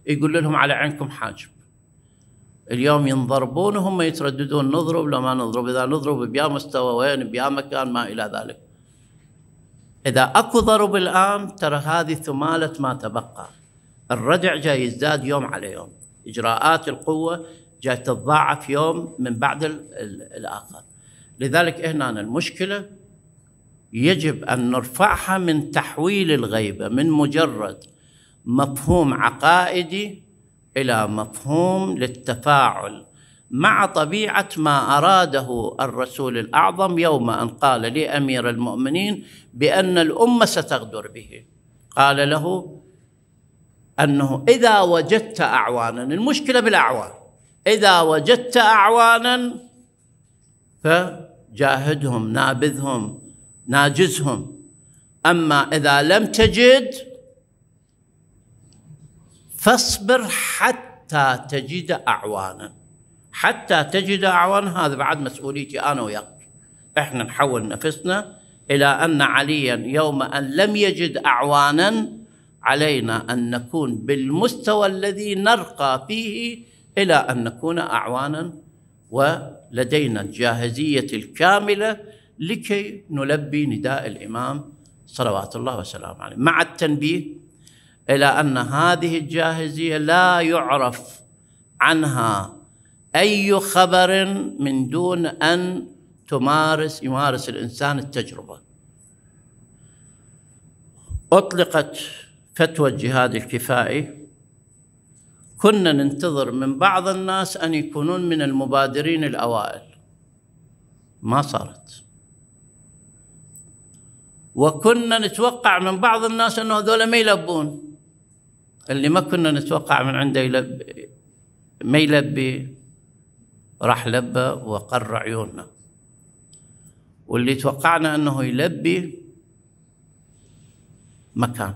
يقول لهم على عينكم حاجب اليوم ينضربون وهم يترددون نضرب لما ما نضرب إذا نضرب بيا مستوى وين بيا مكان ما إلى ذلك إذا أكو ضرب الآن ترى هذه ثمالة ما تبقى الردع جاي يزداد يوم على يوم إجراءات القوة جاي تتضاعف يوم من بعد الآخر لذلك هنا المشكلة يجب أن نرفعها من تحويل الغيبة من مجرد مفهوم عقائدي إلى مفهوم للتفاعل مع طبيعه ما اراده الرسول الاعظم يوم ان قال لامير المؤمنين بان الامه ستغدر به قال له انه اذا وجدت اعوانا المشكله بالاعوان اذا وجدت اعوانا فجاهدهم نابذهم ناجزهم اما اذا لم تجد فاصبر حتى تجد اعوانا حتى تجد اعوان هذا بعد مسؤوليتي أنا وياك إحنا نحول نفسنا إلى أن عليا يوم أن لم يجد أعوانا علينا أن نكون بالمستوى الذي نرقى فيه إلى أن نكون أعوانا ولدينا الجاهزية الكاملة لكي نلبي نداء الإمام صلوات الله وسلامه عليه مع التنبيه إلى أن هذه الجاهزية لا يعرف عنها أي خبر من دون أن تمارس يمارس الإنسان التجربة أطلقت فتوى الجهاد الكفائي كنا ننتظر من بعض الناس أن يكونون من المبادرين الأوائل ما صارت وكنا نتوقع من بعض الناس أنه هذول ما يلبون اللي ما كنا نتوقع من عنده يلبي ما يلبي راح لبى وقر عيوننا واللي توقعنا أنه يلبي مكان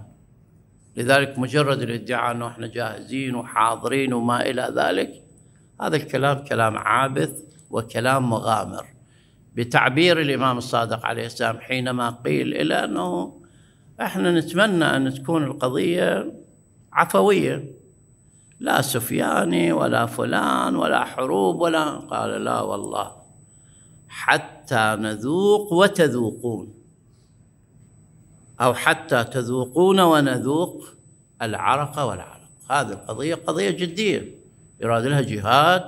لذلك مجرد الادعاء أنه إحنا جاهزين وحاضرين وما إلى ذلك هذا الكلام كلام عابث وكلام مغامر بتعبير الإمام الصادق عليه السلام حينما قيل إلى أنه إحنا نتمنى أن تكون القضية عفوية لا سفياني ولا فلان ولا حروب ولا قال لا والله حتى نذوق وتذوقون أو حتى تذوقون ونذوق العرق والعرق هذه القضية قضية جدية يراد لها جهاد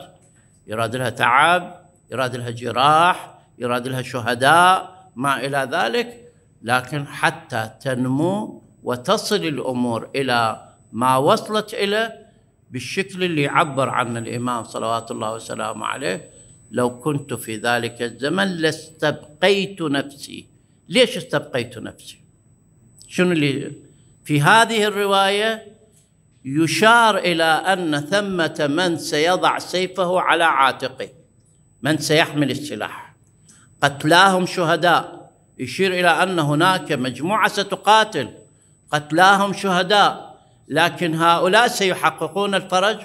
يراد لها تعب يراد لها جراح يراد لها شهداء ما إلى ذلك لكن حتى تنمو وتصل الأمور إلى ما وصلت إليه بالشكل اللي يعبر عنه الإمام صلوات الله وسلامه عليه لو كنت في ذلك الزمن لاستبقيت نفسي ليش استبقيت نفسي شنو اللي في هذه الرواية يشار إلى أن ثمة من سيضع سيفه على عاتقه من سيحمل السلاح قتلاهم شهداء يشير إلى أن هناك مجموعة ستقاتل قتلاهم شهداء لكن هؤلاء سيحققون الفرج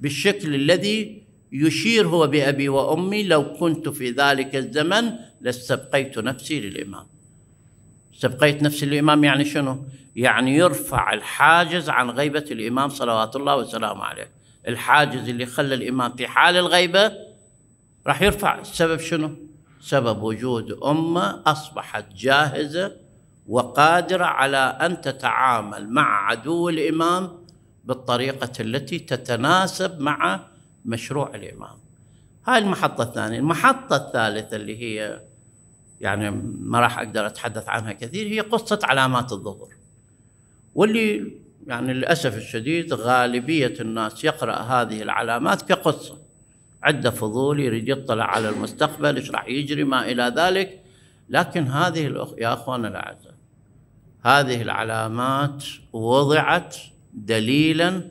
بالشكل الذي يشير هو بأبي وأمي لو كنت في ذلك الزمن لاستبقيت نفسي للإمام استبقيت نفسي للإمام يعني شنو؟ يعني يرفع الحاجز عن غيبة الإمام صلوات الله وسلامه عليه الحاجز اللي خلى الإمام في حال الغيبة راح يرفع السبب شنو؟ سبب وجود أمة أصبحت جاهزة وقادره على ان تتعامل مع عدو الامام بالطريقه التي تتناسب مع مشروع الامام. هاي المحطه الثانيه، المحطه الثالثه اللي هي يعني ما راح اقدر اتحدث عنها كثير هي قصه علامات الظهور. واللي يعني للاسف الشديد غالبيه الناس يقرا هذه العلامات كقصه. عنده فضول يريد يطلع على المستقبل ايش راح يجري ما الى ذلك لكن هذه الأخ... يا اخوانا الاعزاء هذه العلامات وضعت دليلا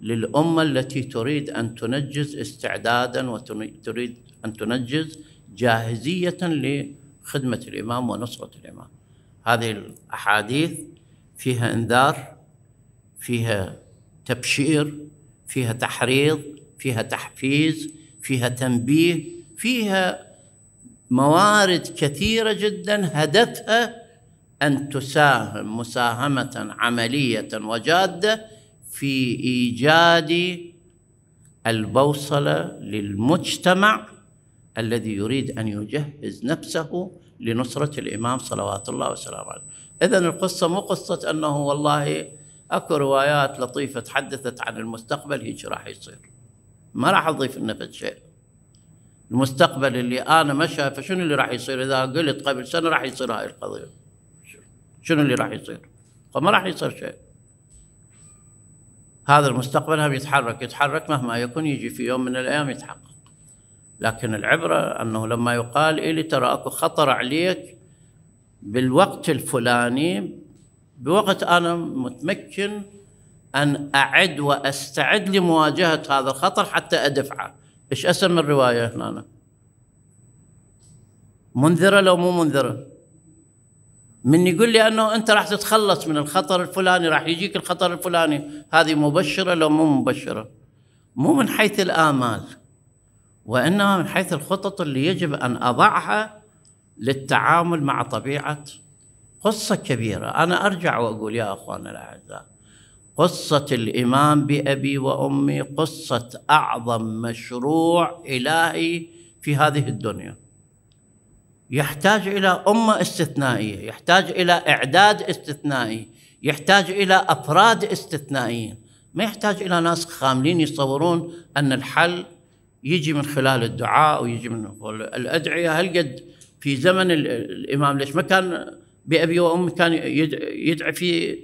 للأمة التي تريد أن تنجز استعدادا وتريد أن تنجز جاهزية لخدمة الإمام ونصرة الإمام هذه الأحاديث فيها إنذار فيها تبشير فيها تحريض فيها تحفيز فيها تنبيه فيها موارد كثيرة جدا هدفها أن تساهم مساهمة عملية وجادة في إيجاد البوصلة للمجتمع الذي يريد أن يجهز نفسه لنصرة الإمام صلوات الله وسلامه عليه إذا القصة مو قصة أنه والله أكو روايات لطيفة تحدثت عن المستقبل هيك راح يصير ما راح أضيف لنا شيء المستقبل اللي أنا ما شايفه شنو اللي راح يصير إذا قلت قبل سنة راح يصير هاي القضية شنو اللي راح يصير؟ فما راح يصير شيء هذا المستقبل هم يتحرك يتحرك مهما يكون يجي في يوم من الايام يتحقق لكن العبره انه لما يقال الي ترى اكو خطر عليك بالوقت الفلاني بوقت انا متمكن ان اعد واستعد لمواجهه هذا الخطر حتى ادفعه ايش اسم الروايه هنا منذره لو مو منذره من يقول لي انه انت راح تتخلص من الخطر الفلاني راح يجيك الخطر الفلاني هذه مبشره لو مو مبشره مو من حيث الامال وانما من حيث الخطط اللي يجب ان اضعها للتعامل مع طبيعه قصه كبيره انا ارجع واقول يا اخواننا الاعزاء قصه الايمان بابي وامي قصه اعظم مشروع الهي في هذه الدنيا يحتاج الى امه استثنائيه، يحتاج الى اعداد استثنائي، يحتاج الى افراد استثنائيين، ما يحتاج الى ناس خاملين يصورون ان الحل يجي من خلال الدعاء ويجي من الادعيه هل قد في زمن الامام ليش ما كان بابي وامي كان يدعي في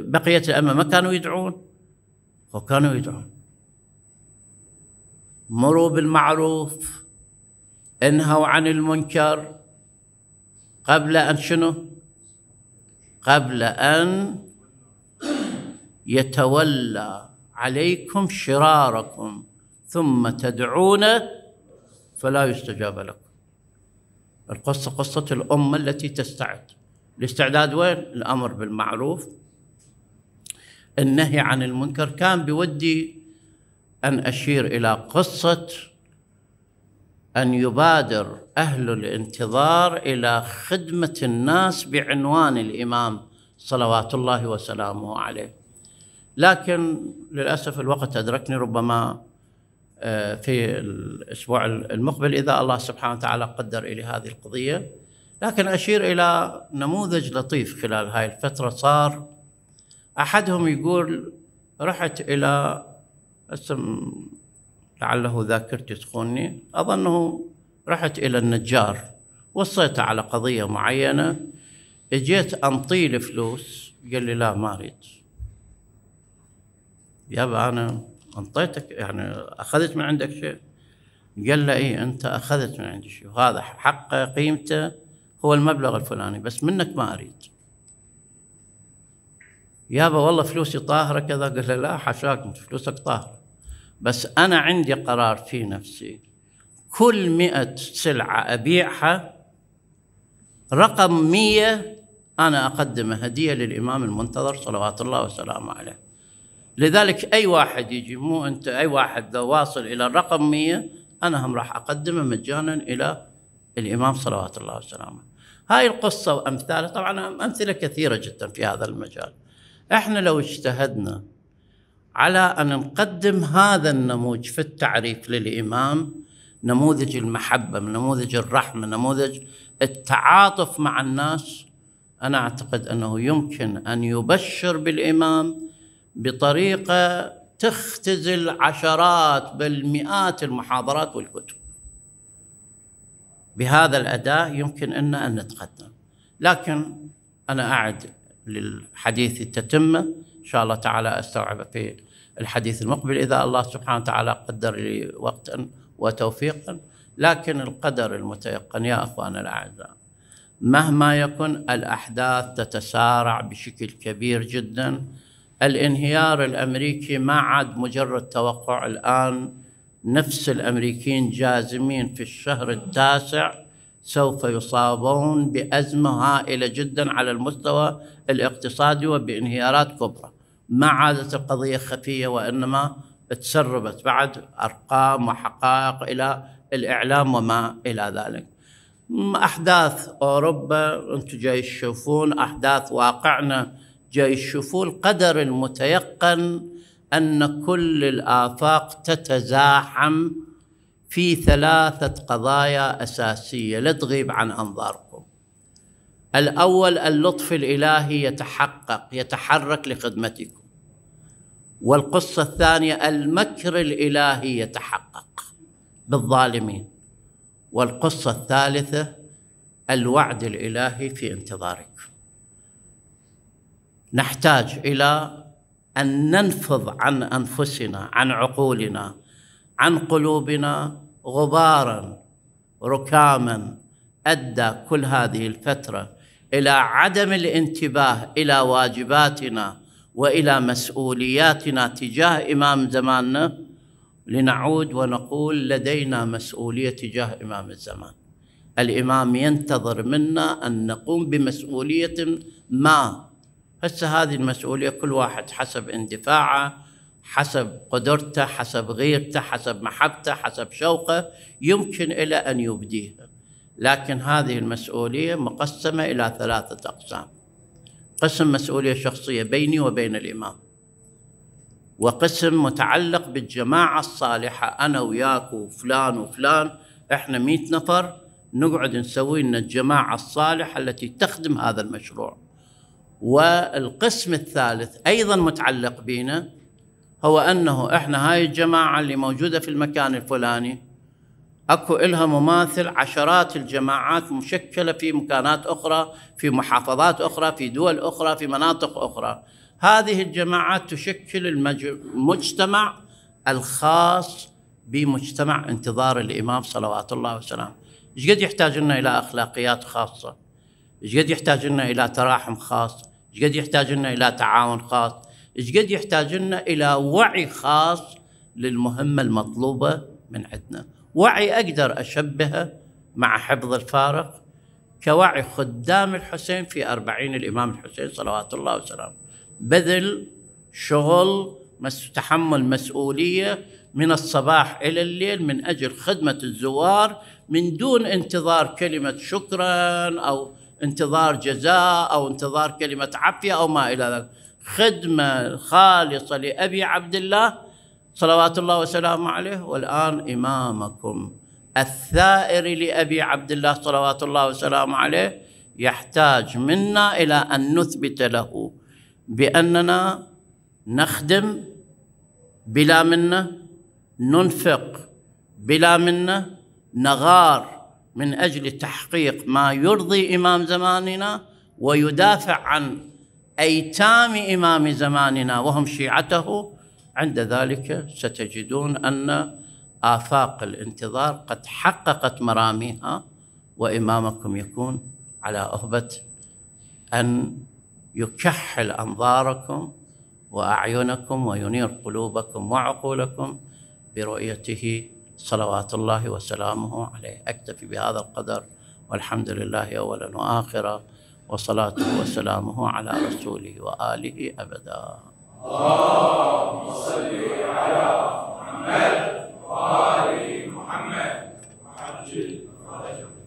بقيه الامه ما كانوا يدعون وكانوا يدعون مروا بالمعروف انهوا عن المنكر قبل أن شنو قبل أن يتولى عليكم شراركم ثم تدعونه فلا يستجاب لكم القصة قصة الأمة التي تستعد الاستعداد وين؟ الأمر بالمعروف النهي عن المنكر كان بودي أن أشير إلى قصة ان يبادر اهل الانتظار الى خدمه الناس بعنوان الامام صلوات الله وسلامه عليه لكن للاسف الوقت ادركني ربما آه، في الاسبوع المقبل اذا الله سبحانه وتعالى قدر الي هذه القضيه لكن اشير الى نموذج لطيف خلال هاي الفتره صار احدهم يقول رحت الى اسم لعله ذاكرتي تخوني أظنه رحت إلى النجار وصيته على قضية معينة اجيت انطيه الفلوس فلوس قال لي لا ما اريد يابا انا انطيتك يعني اخذت من عندك شيء قال له ايه انت اخذت من عندي شيء وهذا حقه قيمته هو المبلغ الفلاني بس منك ما اريد يابا والله فلوسي طاهره كذا قال له لا حشاك فلوسك طاهره بس أنا عندي قرار في نفسي كل مئة سلعة أبيعها رقم مية أنا أقدم هدية للإمام المنتظر صلوات الله وسلامه عليه لذلك أي واحد يجي مو أنت أي واحد لو واصل إلى الرقم مية أنا هم راح أقدمه مجانا إلى الإمام صلوات الله وسلامه هاي القصة وأمثالها طبعا أمثلة كثيرة جدا في هذا المجال احنا لو اجتهدنا على ان نقدم هذا النموذج في التعريف للامام نموذج المحبه، نموذج الرحمه، نموذج التعاطف مع الناس انا اعتقد انه يمكن ان يبشر بالامام بطريقه تختزل عشرات بل مئات المحاضرات والكتب. بهذا الاداء يمكن ان ان نتقدم، لكن انا اعد للحديث التتمه ان شاء الله تعالى استوعب في الحديث المقبل إذا الله سبحانه وتعالى قدر لي وقتا وتوفيقا لكن القدر المتيقن يا أخوان الأعزاء مهما يكن الأحداث تتسارع بشكل كبير جدا الانهيار الأمريكي ما عاد مجرد توقع الآن نفس الأمريكيين جازمين في الشهر التاسع سوف يصابون بأزمة هائلة جدا على المستوى الاقتصادي وبانهيارات كبرى ما عادت القضية خفية وإنما تسربت بعد أرقام وحقائق إلى الإعلام وما إلى ذلك أحداث أوروبا أنتم جاي تشوفون أحداث واقعنا جاي تشوفون القدر المتيقن أن كل الآفاق تتزاحم في ثلاثة قضايا أساسية لا تغيب عن أنظاركم الأول اللطف الإلهي يتحقق يتحرك لخدمتكم والقصة الثانية المكر الإلهي يتحقق بالظالمين والقصة الثالثة الوعد الإلهي في انتظارك نحتاج إلى أن ننفض عن أنفسنا عن عقولنا عن قلوبنا غبارا ركاما أدى كل هذه الفترة إلى عدم الانتباه إلى واجباتنا والى مسؤولياتنا تجاه امام زماننا لنعود ونقول لدينا مسؤوليه تجاه امام الزمان الامام ينتظر منا ان نقوم بمسؤوليه ما هسه هذه المسؤوليه كل واحد حسب اندفاعه حسب قدرته حسب غيرته حسب محبته حسب شوقه يمكن إلى أن يبديها لكن هذه المسؤولية مقسمة إلى ثلاثة أقسام قسم مسؤوليه شخصيه بيني وبين الامام وقسم متعلق بالجماعه الصالحه انا وياك وفلان وفلان احنا مئة نفر نقعد نسوي لنا الجماعه الصالحه التي تخدم هذا المشروع والقسم الثالث ايضا متعلق بينا هو انه احنا هاي الجماعه اللي موجوده في المكان الفلاني اكو إلها مماثل عشرات الجماعات مشكله في مكانات اخرى في محافظات اخرى في دول اخرى في مناطق اخرى هذه الجماعات تشكل المجتمع الخاص بمجتمع انتظار الامام صلوات الله وسلامه ايش قد يحتاج لنا الى اخلاقيات خاصه ايش قد يحتاج لنا الى تراحم خاص ايش قد يحتاج لنا الى تعاون خاص ايش قد يحتاج لنا الى وعي خاص للمهمه المطلوبه من عندنا وعي أقدر أشبهه مع حفظ الفارق كوعي خدام الحسين في أربعين الإمام الحسين صلوات الله وسلامه بذل شغل تحمل مسؤولية من الصباح إلى الليل من أجل خدمة الزوار من دون انتظار كلمة شكرا أو انتظار جزاء أو انتظار كلمة عافية أو ما إلى ذلك خدمة خالصة لأبي عبد الله صلوات الله وسلامه عليه والآن إمامكم الثائر لأبي عبد الله صلوات الله وسلامه عليه يحتاج منا إلى أن نثبت له بأننا نخدم بلا منه ننفق بلا منه نغار من أجل تحقيق ما يرضي إمام زماننا ويدافع عن أيتام إمام زماننا وهم شيعته عند ذلك ستجدون أن آفاق الانتظار قد حققت مراميها وإمامكم يكون على أهبة أن يكحل أنظاركم وأعينكم وينير قلوبكم وعقولكم برؤيته صلوات الله وسلامه عليه أكتفي بهذا القدر والحمد لله أولا وآخرا وصلاته وسلامه على رسوله وآله أبداً اللهم صل على محمد وآل محمد وعجل فرجه